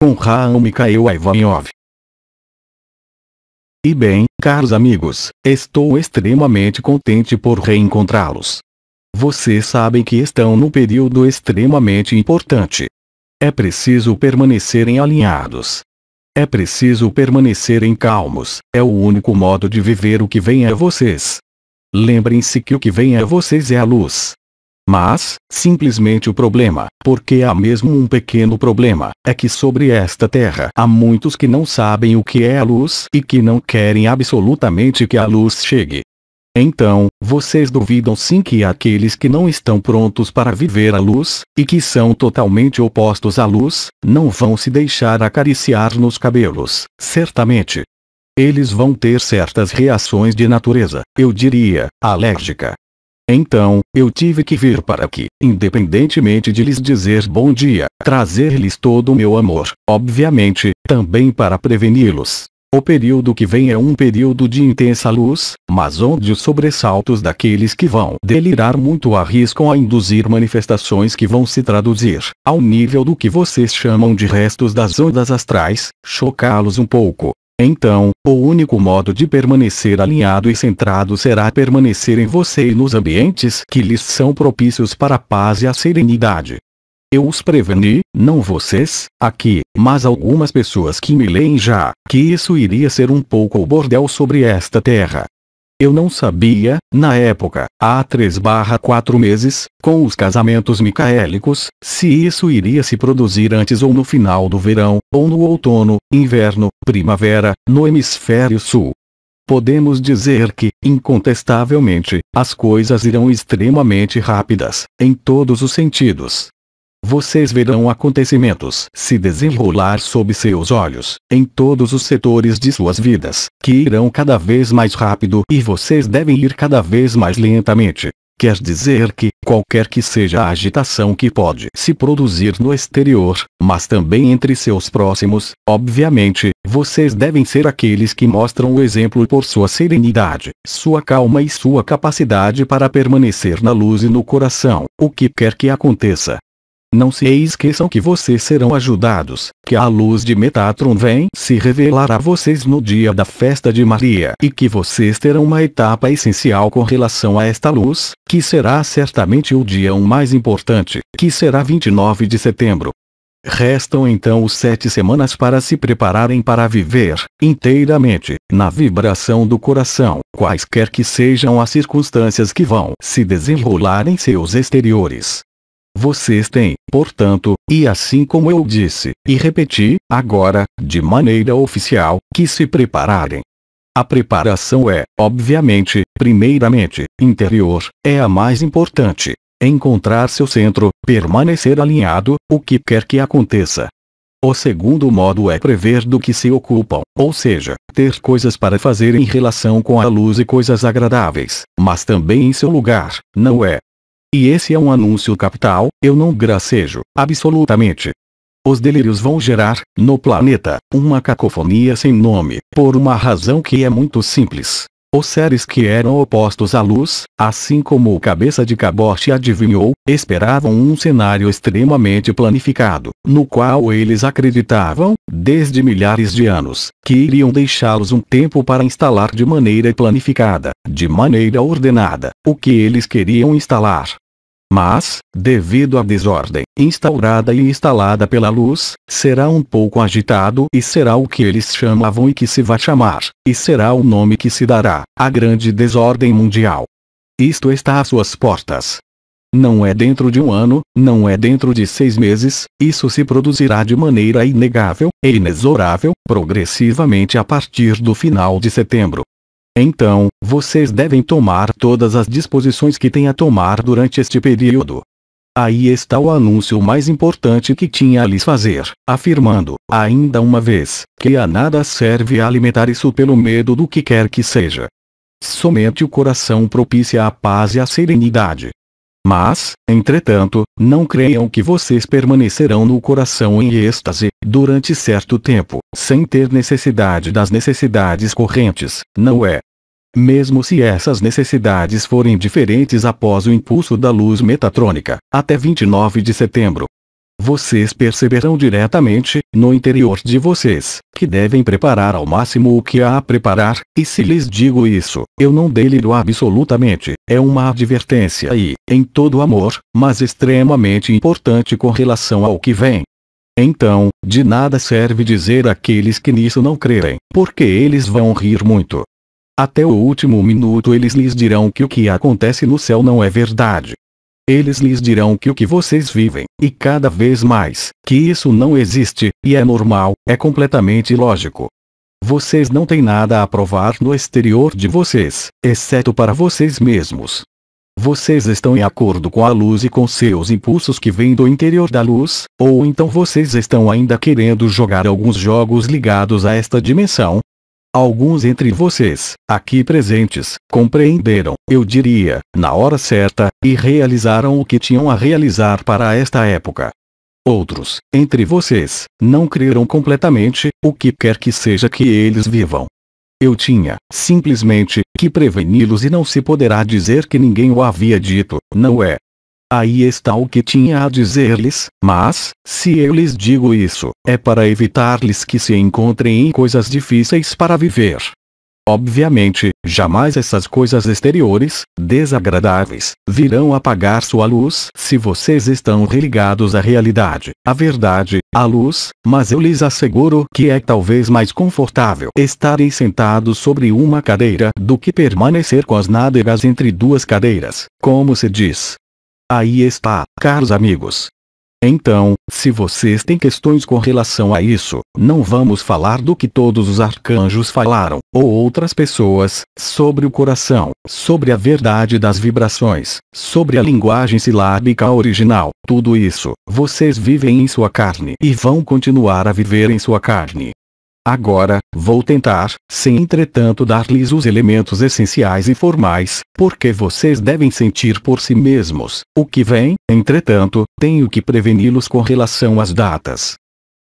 com Raul Mikhail Ivanov. E bem, caros amigos, estou extremamente contente por reencontrá-los. Vocês sabem que estão num período extremamente importante. É preciso permanecerem alinhados. É preciso permanecerem calmos, é o único modo de viver o que vem a vocês. Lembrem-se que o que vem a vocês é a luz, mas, simplesmente o problema, porque há mesmo um pequeno problema, é que sobre esta terra há muitos que não sabem o que é a luz e que não querem absolutamente que a luz chegue. Então, vocês duvidam sim que aqueles que não estão prontos para viver a luz, e que são totalmente opostos à luz, não vão se deixar acariciar nos cabelos, certamente. Eles vão ter certas reações de natureza, eu diria, alérgica, então, eu tive que vir para aqui, independentemente de lhes dizer bom dia, trazer-lhes todo o meu amor, obviamente, também para preveni-los. O período que vem é um período de intensa luz, mas onde os sobressaltos daqueles que vão delirar muito arriscam a induzir manifestações que vão se traduzir, ao nível do que vocês chamam de restos das ondas astrais, chocá-los um pouco, então, o único modo de permanecer alinhado e centrado será permanecer em você e nos ambientes que lhes são propícios para a paz e a serenidade. Eu os preveni, não vocês, aqui, mas algumas pessoas que me leem já, que isso iria ser um pouco o bordel sobre esta terra, eu não sabia, na época, há 3 4 meses, com os casamentos micaélicos, se isso iria se produzir antes ou no final do verão, ou no outono, inverno, primavera, no hemisfério sul. Podemos dizer que, incontestavelmente, as coisas irão extremamente rápidas, em todos os sentidos vocês verão acontecimentos se desenrolar sob seus olhos, em todos os setores de suas vidas, que irão cada vez mais rápido e vocês devem ir cada vez mais lentamente. Quer dizer que, qualquer que seja a agitação que pode se produzir no exterior, mas também entre seus próximos, obviamente, vocês devem ser aqueles que mostram o exemplo por sua serenidade, sua calma e sua capacidade para permanecer na luz e no coração, o que quer que aconteça. Não se esqueçam que vocês serão ajudados, que a luz de Metatron vem se revelar a vocês no dia da festa de Maria e que vocês terão uma etapa essencial com relação a esta luz, que será certamente o dia um mais importante, que será 29 de setembro. Restam então os sete semanas para se prepararem para viver, inteiramente, na vibração do coração, quaisquer que sejam as circunstâncias que vão se desenrolar em seus exteriores. Vocês têm, portanto, e assim como eu disse, e repeti, agora, de maneira oficial, que se prepararem. A preparação é, obviamente, primeiramente, interior, é a mais importante. Encontrar seu centro, permanecer alinhado, o que quer que aconteça. O segundo modo é prever do que se ocupam, ou seja, ter coisas para fazer em relação com a luz e coisas agradáveis, mas também em seu lugar, não é, e esse é um anúncio capital, eu não gracejo, absolutamente. Os delírios vão gerar, no planeta, uma cacofonia sem nome, por uma razão que é muito simples. Os seres que eram opostos à luz, assim como o cabeça de caboche adivinhou, esperavam um cenário extremamente planificado, no qual eles acreditavam, desde milhares de anos, que iriam deixá-los um tempo para instalar de maneira planificada, de maneira ordenada, o que eles queriam instalar, mas, devido à desordem instaurada e instalada pela luz, será um pouco agitado e será o que eles chamavam e que se vai chamar, e será o nome que se dará, a grande desordem mundial. Isto está às suas portas. Não é dentro de um ano, não é dentro de seis meses, isso se produzirá de maneira inegável e inexorável, progressivamente a partir do final de setembro, então, vocês devem tomar todas as disposições que têm a tomar durante este período. Aí está o anúncio mais importante que tinha a lhes fazer, afirmando, ainda uma vez, que a nada serve alimentar isso pelo medo do que quer que seja. Somente o coração propicia a paz e a serenidade. Mas, entretanto, não creiam que vocês permanecerão no coração em êxtase, durante certo tempo, sem ter necessidade das necessidades correntes, não é? mesmo se essas necessidades forem diferentes após o impulso da luz metatrônica, até 29 de setembro. Vocês perceberão diretamente, no interior de vocês, que devem preparar ao máximo o que há a preparar, e se lhes digo isso, eu não deliro absolutamente, é uma advertência e, em todo amor, mas extremamente importante com relação ao que vem. Então, de nada serve dizer àqueles que nisso não crerem, porque eles vão rir muito, até o último minuto eles lhes dirão que o que acontece no céu não é verdade. Eles lhes dirão que o que vocês vivem, e cada vez mais, que isso não existe, e é normal, é completamente lógico. Vocês não têm nada a provar no exterior de vocês, exceto para vocês mesmos. Vocês estão em acordo com a luz e com seus impulsos que vêm do interior da luz, ou então vocês estão ainda querendo jogar alguns jogos ligados a esta dimensão, Alguns entre vocês, aqui presentes, compreenderam, eu diria, na hora certa, e realizaram o que tinham a realizar para esta época. Outros, entre vocês, não creram completamente, o que quer que seja que eles vivam. Eu tinha, simplesmente, que preveni-los e não se poderá dizer que ninguém o havia dito, não é, Aí está o que tinha a dizer-lhes, mas, se eu lhes digo isso, é para evitar-lhes que se encontrem em coisas difíceis para viver. Obviamente, jamais essas coisas exteriores, desagradáveis, virão apagar sua luz se vocês estão religados à realidade, à verdade, à luz, mas eu lhes asseguro que é talvez mais confortável estarem sentados sobre uma cadeira do que permanecer com as nádegas entre duas cadeiras, como se diz, Aí está, caros amigos. Então, se vocês têm questões com relação a isso, não vamos falar do que todos os arcanjos falaram, ou outras pessoas, sobre o coração, sobre a verdade das vibrações, sobre a linguagem silábica original, tudo isso, vocês vivem em sua carne e vão continuar a viver em sua carne. Agora, vou tentar, sem entretanto dar-lhes os elementos essenciais e formais, porque vocês devem sentir por si mesmos, o que vem, entretanto, tenho que preveni-los com relação às datas.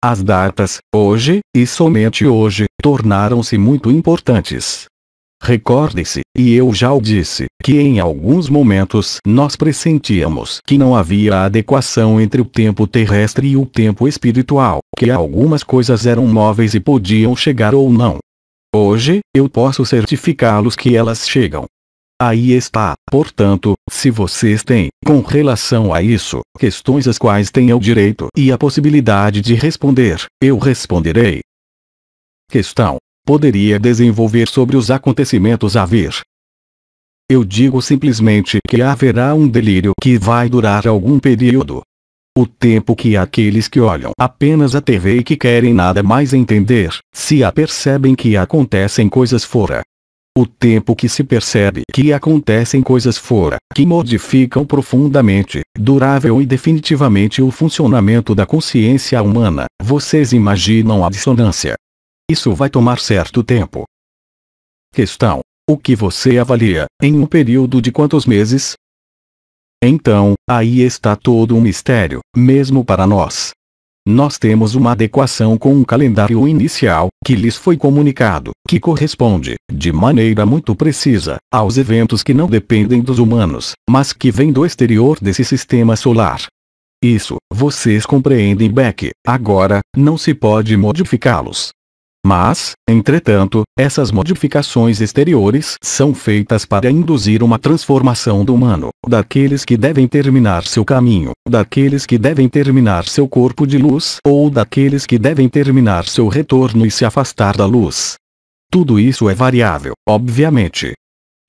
As datas, hoje, e somente hoje, tornaram-se muito importantes. Recorde-se, e eu já o disse, que em alguns momentos nós pressentíamos que não havia adequação entre o tempo terrestre e o tempo espiritual, que algumas coisas eram móveis e podiam chegar ou não. Hoje, eu posso certificá-los que elas chegam. Aí está, portanto, se vocês têm, com relação a isso, questões às quais têm o direito e a possibilidade de responder, eu responderei. Questão poderia desenvolver sobre os acontecimentos a vir. Eu digo simplesmente que haverá um delírio que vai durar algum período. O tempo que aqueles que olham apenas a TV e que querem nada mais entender, se apercebem que acontecem coisas fora. O tempo que se percebe que acontecem coisas fora, que modificam profundamente, durável e definitivamente o funcionamento da consciência humana, vocês imaginam a dissonância, isso vai tomar certo tempo. Questão: O que você avalia, em um período de quantos meses? Então, aí está todo um mistério, mesmo para nós. Nós temos uma adequação com um calendário inicial, que lhes foi comunicado, que corresponde, de maneira muito precisa, aos eventos que não dependem dos humanos, mas que vêm do exterior desse sistema solar. Isso, vocês compreendem Beck, agora, não se pode modificá-los. Mas, entretanto, essas modificações exteriores são feitas para induzir uma transformação do humano, daqueles que devem terminar seu caminho, daqueles que devem terminar seu corpo de luz ou daqueles que devem terminar seu retorno e se afastar da luz. Tudo isso é variável, obviamente,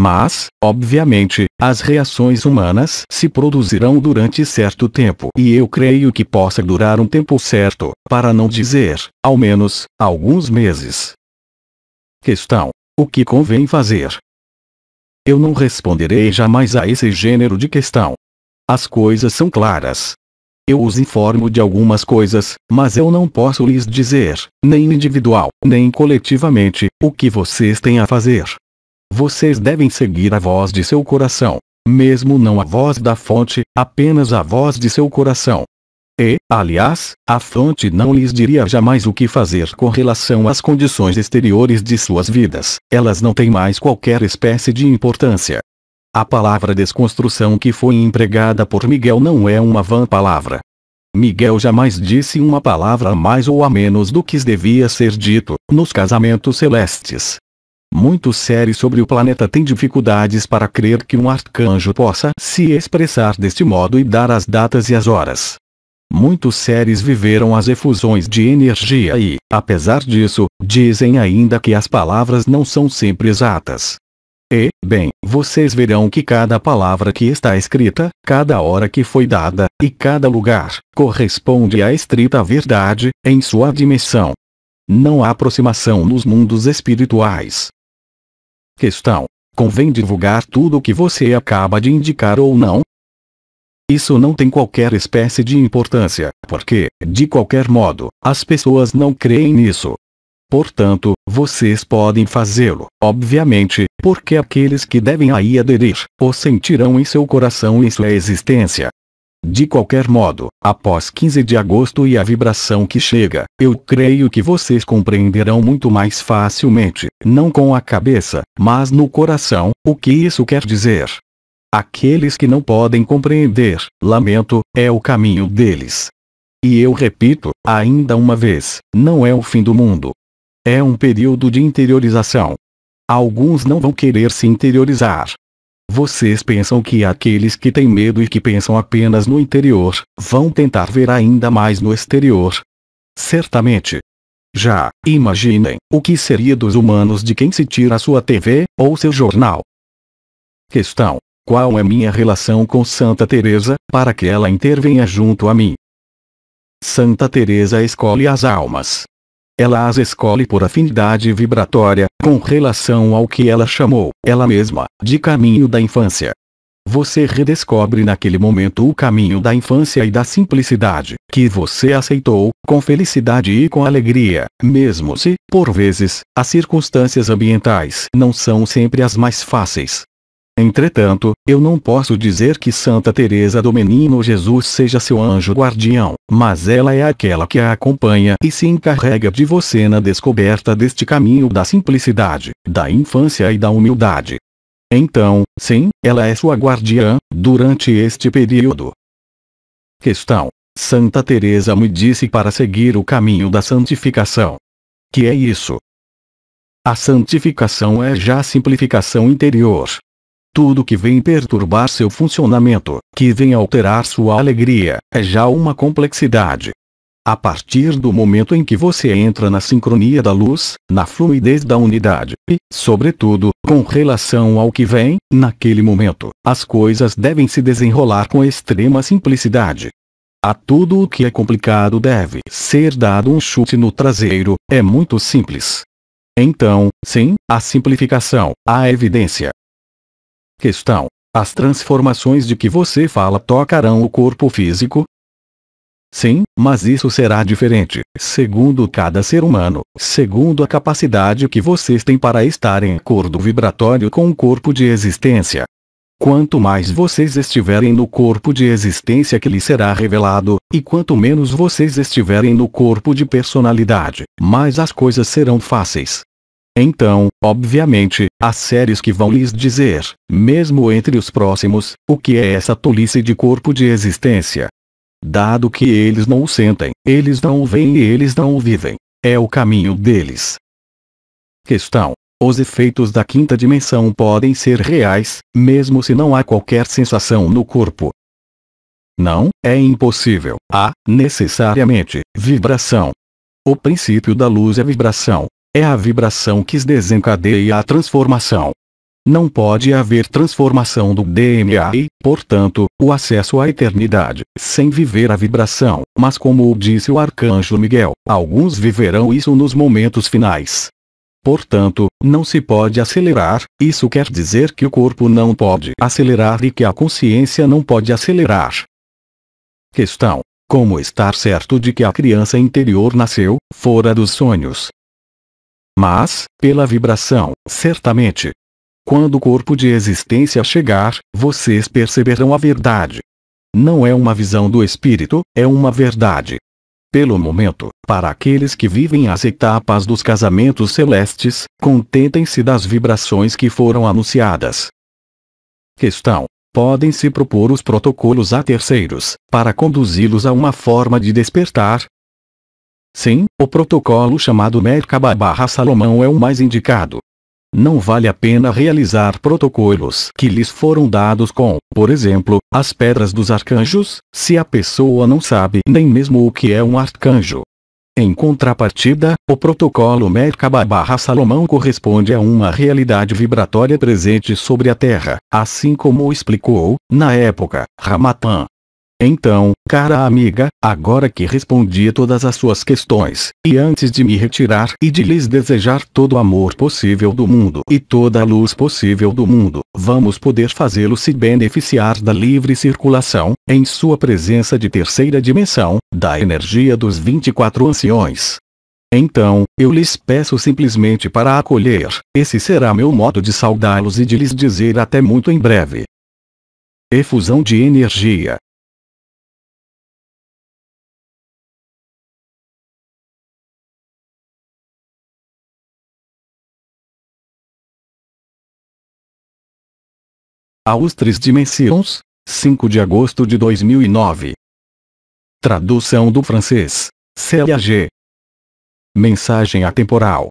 mas, obviamente, as reações humanas se produzirão durante certo tempo e eu creio que possa durar um tempo certo, para não dizer, ao menos, alguns meses. Questão: O que convém fazer? Eu não responderei jamais a esse gênero de questão. As coisas são claras. Eu os informo de algumas coisas, mas eu não posso lhes dizer, nem individual, nem coletivamente, o que vocês têm a fazer, vocês devem seguir a voz de seu coração. Mesmo não a voz da fonte, apenas a voz de seu coração. E, aliás, a fonte não lhes diria jamais o que fazer com relação às condições exteriores de suas vidas, elas não têm mais qualquer espécie de importância. A palavra desconstrução que foi empregada por Miguel não é uma vã palavra. Miguel jamais disse uma palavra a mais ou a menos do que devia ser dito, nos casamentos celestes, Muitos séries sobre o planeta têm dificuldades para crer que um arcanjo possa se expressar deste modo e dar as datas e as horas. Muitos seres viveram as efusões de energia e, apesar disso, dizem ainda que as palavras não são sempre exatas. E, bem, vocês verão que cada palavra que está escrita, cada hora que foi dada, e cada lugar, corresponde à estrita verdade, em sua dimensão. Não há aproximação nos mundos espirituais, Questão: convém divulgar tudo o que você acaba de indicar ou não? Isso não tem qualquer espécie de importância, porque, de qualquer modo, as pessoas não creem nisso. Portanto, vocês podem fazê-lo, obviamente, porque aqueles que devem aí aderir, o sentirão em seu coração e sua é existência, de qualquer modo, após 15 de agosto e a vibração que chega, eu creio que vocês compreenderão muito mais facilmente, não com a cabeça, mas no coração, o que isso quer dizer. Aqueles que não podem compreender, lamento, é o caminho deles. E eu repito, ainda uma vez, não é o fim do mundo. É um período de interiorização. Alguns não vão querer se interiorizar, vocês pensam que aqueles que têm medo e que pensam apenas no interior, vão tentar ver ainda mais no exterior. Certamente. Já, imaginem, o que seria dos humanos de quem se tira sua TV, ou seu jornal. Questão. Qual é minha relação com Santa Teresa, para que ela intervenha junto a mim? Santa Teresa escolhe as almas. Ela as escolhe por afinidade vibratória, com relação ao que ela chamou, ela mesma, de caminho da infância. Você redescobre naquele momento o caminho da infância e da simplicidade, que você aceitou, com felicidade e com alegria, mesmo se, por vezes, as circunstâncias ambientais não são sempre as mais fáceis. Entretanto, eu não posso dizer que Santa Teresa do Menino Jesus seja seu anjo guardião, mas ela é aquela que a acompanha e se encarrega de você na descoberta deste caminho da simplicidade, da infância e da humildade. Então, sim, ela é sua guardiã, durante este período. Questão. Santa Teresa me disse para seguir o caminho da santificação. Que é isso? A santificação é já a simplificação interior, tudo que vem perturbar seu funcionamento, que vem alterar sua alegria, é já uma complexidade. A partir do momento em que você entra na sincronia da luz, na fluidez da unidade, e, sobretudo, com relação ao que vem, naquele momento, as coisas devem se desenrolar com extrema simplicidade. A tudo o que é complicado deve ser dado um chute no traseiro, é muito simples. Então, sim, a simplificação, a evidência, Questão: As transformações de que você fala tocarão o corpo físico? Sim, mas isso será diferente, segundo cada ser humano, segundo a capacidade que vocês têm para estar em acordo vibratório com o corpo de existência. Quanto mais vocês estiverem no corpo de existência que lhe será revelado, e quanto menos vocês estiverem no corpo de personalidade, mais as coisas serão fáceis. Então, obviamente, há séries que vão lhes dizer, mesmo entre os próximos, o que é essa tolice de corpo de existência. Dado que eles não o sentem, eles não o veem e eles não o vivem. É o caminho deles. Questão. Os efeitos da quinta dimensão podem ser reais, mesmo se não há qualquer sensação no corpo. Não, é impossível. Há, necessariamente, vibração. O princípio da luz é vibração, é a vibração que desencadeia a transformação. Não pode haver transformação do DNA e, portanto, o acesso à eternidade, sem viver a vibração, mas como disse o arcanjo Miguel, alguns viverão isso nos momentos finais. Portanto, não se pode acelerar, isso quer dizer que o corpo não pode acelerar e que a consciência não pode acelerar. Questão: Como estar certo de que a criança interior nasceu, fora dos sonhos, mas, pela vibração, certamente. Quando o corpo de existência chegar, vocês perceberão a verdade. Não é uma visão do espírito, é uma verdade. Pelo momento, para aqueles que vivem as etapas dos casamentos celestes, contentem-se das vibrações que foram anunciadas. Questão: Podem-se propor os protocolos a terceiros, para conduzi-los a uma forma de despertar, Sim, o protocolo chamado Merkaba barra Salomão é o mais indicado. Não vale a pena realizar protocolos que lhes foram dados com, por exemplo, as pedras dos arcanjos, se a pessoa não sabe nem mesmo o que é um arcanjo. Em contrapartida, o protocolo Merkaba barra Salomão corresponde a uma realidade vibratória presente sobre a Terra, assim como explicou, na época, Ramatan. Então, cara amiga, agora que respondi todas as suas questões, e antes de me retirar e de lhes desejar todo o amor possível do mundo e toda a luz possível do mundo, vamos poder fazê-lo se beneficiar da livre circulação, em sua presença de terceira dimensão, da energia dos 24 anciões. Então, eu lhes peço simplesmente para acolher, esse será meu modo de saudá-los e de lhes dizer até muito em breve. Efusão de energia, Aos Três Dimensões, 5 de agosto de 2009. Tradução do francês, CLAG. Mensagem atemporal.